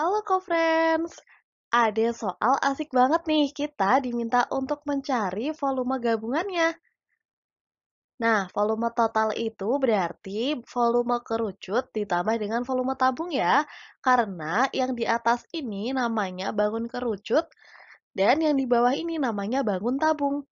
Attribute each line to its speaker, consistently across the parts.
Speaker 1: Halo co-friends, ada soal asik banget nih kita diminta untuk mencari volume gabungannya. Nah, volume total itu berarti volume kerucut ditambah dengan volume tabung ya, karena yang di atas ini namanya bangun kerucut dan yang di bawah ini namanya bangun tabung.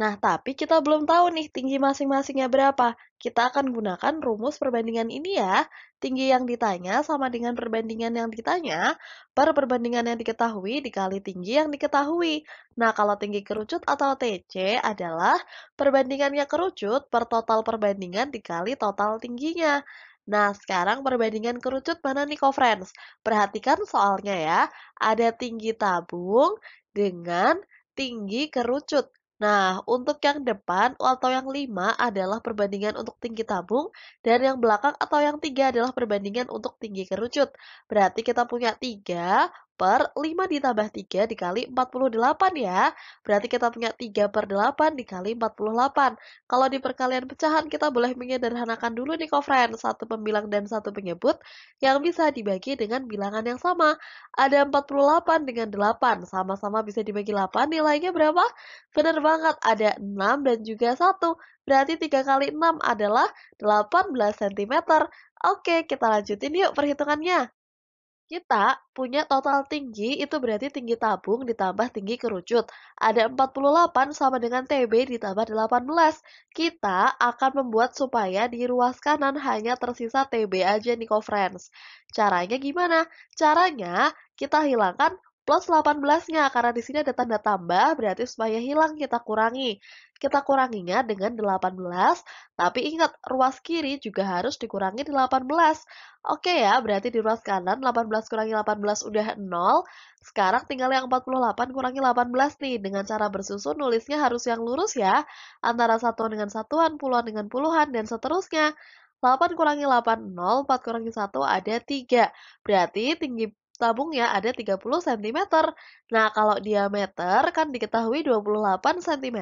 Speaker 1: Nah, tapi kita belum tahu nih tinggi masing-masingnya berapa. Kita akan gunakan rumus perbandingan ini ya. Tinggi yang ditanya sama dengan perbandingan yang ditanya, per perbandingan yang diketahui dikali tinggi yang diketahui. Nah, kalau tinggi kerucut atau TC adalah perbandingannya kerucut per total perbandingan dikali total tingginya. Nah, sekarang perbandingan kerucut mana nih, friends Perhatikan soalnya ya. Ada tinggi tabung dengan tinggi kerucut. Nah, untuk yang depan atau yang lima adalah perbandingan untuk tinggi tabung, dan yang belakang atau yang tiga adalah perbandingan untuk tinggi kerucut. Berarti kita punya tiga per 5 ditambah 3 dikali 48 ya. Berarti kita punya 3 per 8 dikali 48. Kalau di perkalian pecahan kita boleh menyederhanakan dulu nih kofren. Satu pembilang dan satu penyebut yang bisa dibagi dengan bilangan yang sama. Ada 48 dengan 8. Sama-sama bisa dibagi 8. Nilainya berapa? Benar banget. Ada 6 dan juga 1. Berarti 3 kali 6 adalah 18 cm. Oke, kita lanjutin yuk perhitungannya. Kita punya total tinggi itu berarti tinggi tabung ditambah tinggi kerucut. Ada 48 sama dengan TB ditambah 18. Kita akan membuat supaya di ruas kanan hanya tersisa TB aja nih, friends. Caranya gimana? Caranya kita hilangkan plus 18-nya karena di sini ada tanda tambah berarti supaya hilang kita kurangi. Kita kuranginya dengan 18, tapi ingat ruas kiri juga harus dikurangi 18. Oke ya, berarti di ruas kanan 18 kurangi 18 udah 0. Sekarang tinggal yang 48 kurangi 18 nih. Dengan cara bersusun nulisnya harus yang lurus ya. Antara satuan dengan satuan, puluhan dengan puluhan, dan seterusnya. 8 kurangi 8, 0. 4 kurangi 1 ada 3. Berarti tinggi Tabungnya ada 30 cm. Nah, kalau diameter kan diketahui 28 cm.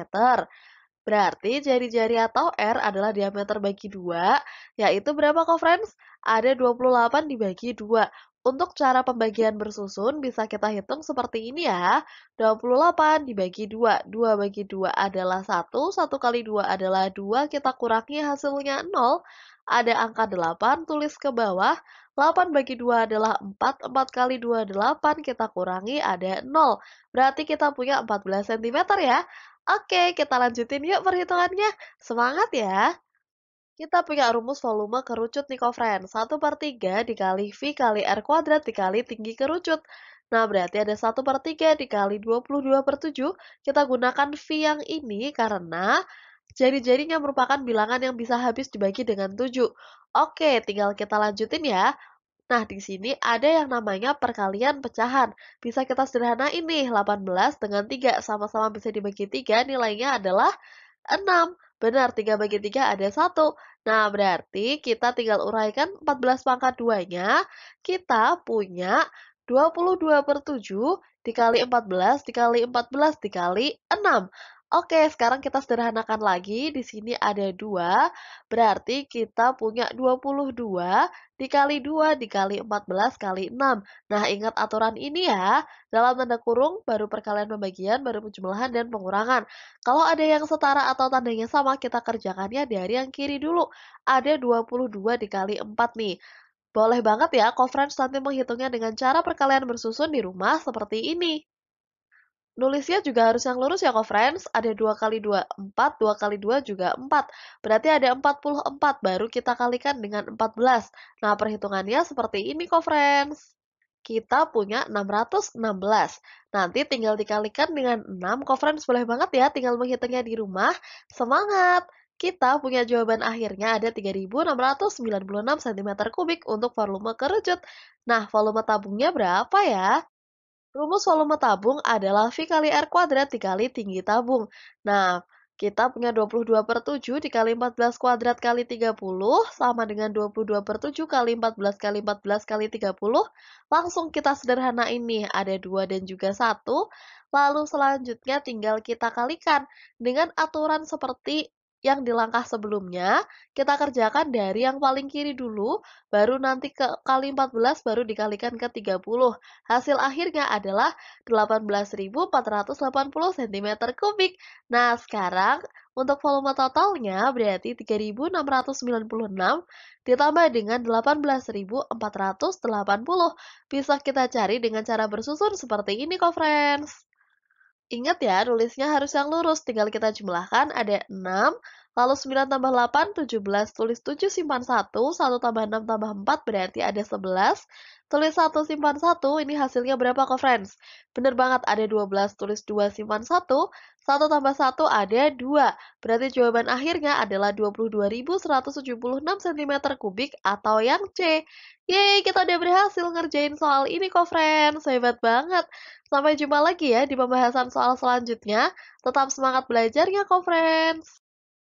Speaker 1: Berarti jari-jari atau R adalah diameter bagi 2, yaitu berapa kok friends? Ada 28 dibagi 2. Untuk cara pembagian bersusun bisa kita hitung seperti ini ya. 28 dibagi 2, 2 bagi 2 adalah 1, 1 kali 2 adalah 2, kita kurangi hasilnya 0. Ada angka 8, tulis ke bawah. 8 bagi 2 adalah 4, 4 kali 2 adalah 8, kita kurangi ada 0. Berarti kita punya 14 cm ya. Oke, kita lanjutin yuk perhitungannya. Semangat ya! Kita punya rumus volume kerucut nih friend. 1 per 3 dikali V kali R kuadrat dikali tinggi kerucut. Nah, berarti ada 1 per 3 dikali 22 per 7. Kita gunakan V yang ini karena jari-jarinya merupakan bilangan yang bisa habis dibagi dengan 7. Oke, tinggal kita lanjutin ya. Nah, di sini ada yang namanya perkalian pecahan. Bisa kita sederhana ini, 18 dengan 3. Sama-sama bisa dibagi 3, nilainya adalah 6. Benar, 3 bagi 3 ada 1. Nah, berarti kita tinggal uraikan 14 pangkat 2-nya. Kita punya 22 per 7 dikali 14 dikali 14 dikali 6. Oke, sekarang kita sederhanakan lagi. Di sini ada 2, berarti kita punya 22 dikali 2 dikali 14 kali 6. Nah, ingat aturan ini ya. Dalam tanda kurung, baru perkalian pembagian, baru penjumlahan, dan pengurangan. Kalau ada yang setara atau tandanya sama, kita kerjakannya dari yang kiri dulu. Ada 22 dikali 4 nih. Boleh banget ya, Conference nanti menghitungnya dengan cara perkalian bersusun di rumah seperti ini nulisnya juga harus yang lurus ya kok friends. Ada dua kali dua empat, dua kali dua juga empat. Berarti ada empat puluh empat. baru kita kalikan dengan empat belas. Nah, perhitungannya seperti ini kok friends. Kita punya 616. Nanti tinggal dikalikan dengan 6. Kok friends boleh banget ya tinggal menghitungnya di rumah. Semangat! Kita punya jawaban akhirnya ada 3.696 cm kubik untuk volume kerucut. Nah, volume tabungnya berapa ya? Rumus volume tabung adalah V kali R kuadrat dikali tinggi tabung. Nah, kita punya 22 per 7 dikali 14 kuadrat kali 30 sama dengan 22 per 7 kali 14 kali 14 kali 30. Langsung kita sederhana ini, ada 2 dan juga 1. Lalu selanjutnya tinggal kita kalikan dengan aturan seperti yang di langkah sebelumnya, kita kerjakan dari yang paling kiri dulu, baru nanti ke kali 14 baru dikalikan ke 30. Hasil akhirnya adalah 18.480 cm kubik. Nah, sekarang untuk volume totalnya berarti 3.696 ditambah dengan 18.480. Bisa kita cari dengan cara bersusun seperti ini kok, friends. Ingat ya, tulisnya harus yang lurus. Tinggal kita jumlahkan, ada 6 Lalu 9 tambah 8, 17. Tulis 7 simpan 1. 1 tambah 6 tambah 4 berarti ada 11. Tulis 1 simpan 1, ini hasilnya berapa kok friends? Bener banget, ada 12. Tulis 2 simpan 1. 1 tambah 1 ada 2. Berarti jawaban akhirnya adalah 22.176 cm kubik atau yang C. Yeay, kita udah berhasil ngerjain soal ini kok friends. Hebat banget. Sampai jumpa lagi ya di pembahasan soal selanjutnya. Tetap semangat belajarnya kok friends.